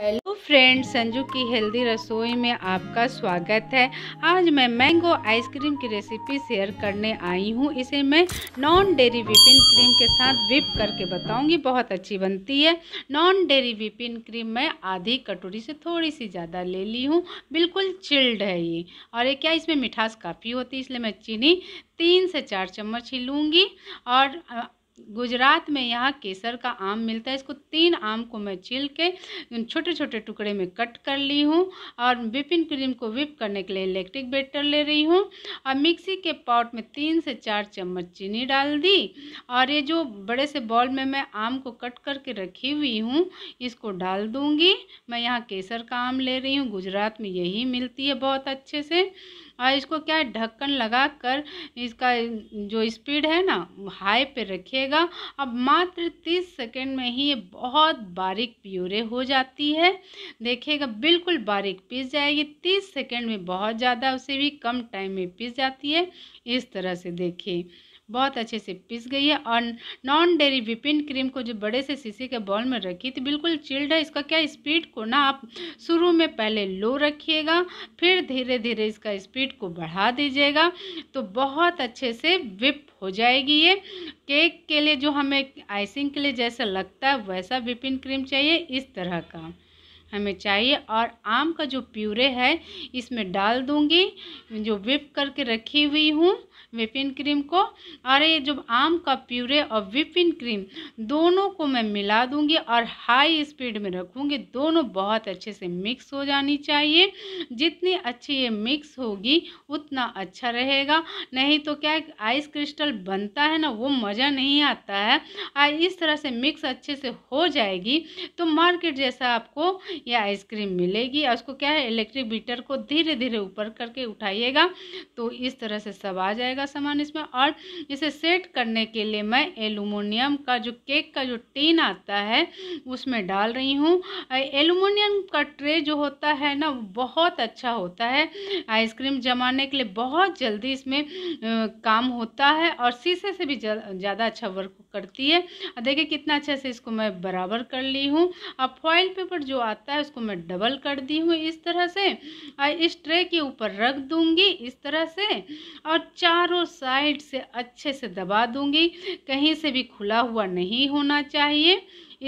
hello friends Sanju की healthy रसोई में आपका स्वागत है आज मैं मैंगो आइसक्रीम की रेसिपी शेयर करने आई हूँ इसे मैं नॉन डेरी विपिन क्रीम के साथ विप करके बताऊँगी बहुत अच्छी बनती है नॉन डेरी विपिन क्रीम मैं आधी कटोरी से थोड़ी सी ज़्यादा ले ली हूँ बिल्कुल चिल्ड है ये और ये क्या इसमें मिठास काफ़ी होती है इसलिए मैं चीनी तीन से चार चम्मच ही लूँगी और गुजरात में यहाँ केसर का आम मिलता है इसको तीन आम को मैं छील के छोटे छोटे टुकड़े में कट कर ली हूँ और विपिन क्रीम को विप करने के लिए इलेक्ट्रिक बेटर ले रही हूँ और मिक्सी के पॉट में तीन से चार चम्मच चीनी डाल दी और ये जो बड़े से बॉल में मैं आम को कट करके रखी हुई हूँ इसको डाल दूँगी मैं यहाँ केसर का आम ले रही हूँ गुजरात में यही मिलती है बहुत अच्छे से और हाँ, इसको क्या है ढक्कन लगा कर इसका जो स्पीड है ना हाई पे रखिएगा अब मात्र तीस सेकेंड में ही ये बहुत बारीक प्यूरे हो जाती है देखिएगा बिल्कुल बारीक पीस जाएगी तीस सेकेंड में बहुत ज़्यादा उसे भी कम टाइम में पीस जाती है इस तरह से देखिए बहुत अच्छे से पिस गई है और नॉन डेरी विपिन क्रीम को जो बड़े से शीशे के बॉल में रखी थी बिल्कुल चिल्ड है इसका क्या स्पीड को ना आप शुरू में पहले लो रखिएगा फिर धीरे धीरे इसका स्पीड को बढ़ा दीजिएगा तो बहुत अच्छे से विप हो जाएगी ये केक के लिए जो हमें आइसिंग के लिए जैसा लगता है वैसा विपिन क्रीम चाहिए इस तरह का हमें चाहिए और आम का जो प्यूरे है इसमें डाल दूंगी जो विप करके रखी हुई हूँ विपिन क्रीम को और ये जो आम का प्यूरे और विपिन क्रीम दोनों को मैं मिला दूंगी और हाई स्पीड में रखूँगी दोनों बहुत अच्छे से मिक्स हो जानी चाहिए जितनी अच्छी ये मिक्स होगी उतना अच्छा रहेगा नहीं तो क्या आइस क्रिस्टल बनता है ना वो मज़ा नहीं आता है और इस तरह से मिक्स अच्छे से हो जाएगी तो मार्केट जैसा आपको या आइसक्रीम मिलेगी और उसको क्या है इलेक्ट्रिक बीटर को धीरे धीरे ऊपर करके उठाइएगा तो इस तरह से सब आ जाएगा सामान इसमें और इसे सेट करने के लिए मैं एलुमिनियम का जो केक का जो टीन आता है उसमें डाल रही हूँ एलुमिनियम का ट्रे जो होता है ना बहुत अच्छा होता है आइसक्रीम जमाने के लिए बहुत जल्दी इसमें काम होता है और शीशे से भी ज़्यादा अच्छा वर्क करती है देखिए कितना अच्छे से इसको मैं बराबर कर ली हूँ अब फॉइल पेपर जो आता लगता है उसको मैं डबल कर दी हूँ इस तरह से और इस ट्रे के ऊपर रख दूँगी इस तरह से और चारों साइड से अच्छे से दबा दूँगी कहीं से भी खुला हुआ नहीं होना चाहिए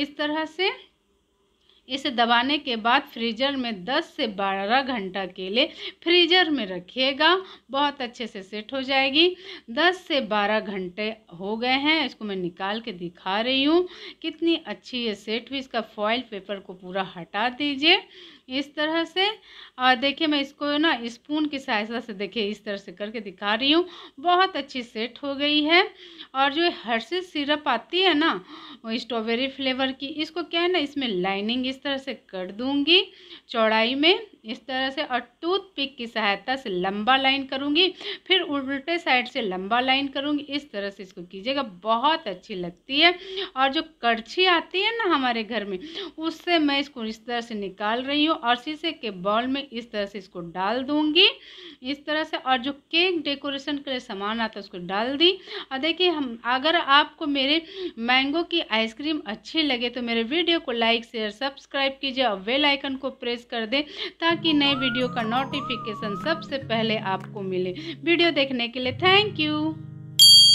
इस तरह से इसे दबाने के बाद फ्रीजर में 10 से 12 घंटा के लिए फ्रीजर में रखिएगा बहुत अच्छे से सेट हो जाएगी 10 से 12 घंटे हो गए हैं इसको मैं निकाल के दिखा रही हूँ कितनी अच्छी ये सेट हुई इसका फॉयल पेपर को पूरा हटा दीजिए इस तरह से और देखिए मैं इसको ना स्पून की सहायता से देखिए इस तरह से करके दिखा रही हूँ बहुत अच्छी सेट हो गई है और जो हर्षिस सिरप आती है ना वो स्ट्रॉबेरी फ्लेवर की इसको क्या है ना इसमें लाइनिंग इस इस तरह से कर दूंगी चौड़ाई में इस तरह से और टूथ पिक की सहायता से लंबा लाइन करूंगी फिर उल्टे साइड से लंबा लाइन करूंगी इस तरह से इसको कीजिएगा बहुत अच्छी लगती है और जो करछी आती है ना हमारे घर में उससे मैं इसको इस तरह से निकाल रही हूँ और शीशे के बॉल में इस तरह से इसको डाल दूँगी इस तरह से और जो केक डेकोरेशन के लिए सामान आता है उसको डाल दी और देखिए हम अगर आपको मेरे मैंगो की आइसक्रीम अच्छी लगे तो मेरे वीडियो को लाइक शेयर सब्सक्राइब सब्सक्राइब कीजिए और बेल आइकन को प्रेस कर दें ताकि नए वीडियो का नोटिफिकेशन सबसे पहले आपको मिले वीडियो देखने के लिए थैंक यू